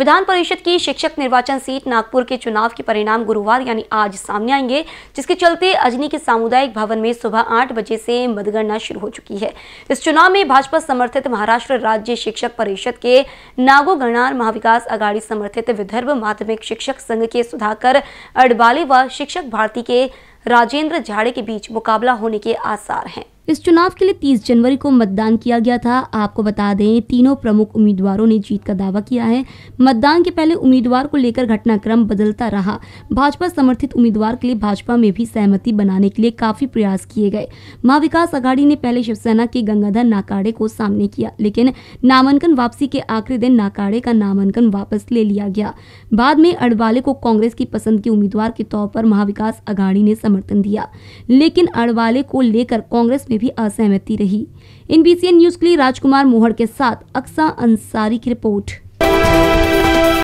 विधान परिषद की शिक्षक निर्वाचन सीट नागपुर के चुनाव के परिणाम गुरुवार यानी आज सामने आएंगे जिसके चलते अजनी के सामुदायिक भवन में सुबह आठ बजे से मतगणना शुरू हो चुकी है इस चुनाव में भाजपा समर्थित महाराष्ट्र राज्य शिक्षक परिषद के नागो गणार महाविकास अघाड़ी समर्थित विदर्भ माध्यमिक शिक्षक संघ के सुधाकर अडबाले व शिक्षक भारती के राजेंद्र झाड़े के बीच मुकाबला होने के आसार हैं इस चुनाव के लिए 30 जनवरी को मतदान किया गया था आपको बता दें तीनों प्रमुख उम्मीदवारों ने जीत का दावा किया है मतदान के पहले उम्मीदवार को लेकर घटनाक्रम बदलता रहा भाजपा समर्थित उम्मीदवार के लिए भाजपा में भी सहमति बनाने के लिए काफी प्रयास किए गए महाविकास आघाड़ी ने पहले शिवसेना के गंगाधर नाकाड़े को सामने किया लेकिन नामांकन वापसी के आखिरी दिन नाकाड़े का नामांकन वापस ले लिया गया बाद में अडवाले को कांग्रेस की पसंद के उम्मीदवार के तौर पर महाविकास आघाड़ी ने समर्थन दिया लेकिन अड़वाले को लेकर कांग्रेस में भी असहमति रही इन बीसीएन न्यूज के लिए राजकुमार मोहड़ के साथ अक्सा अंसारी की रिपोर्ट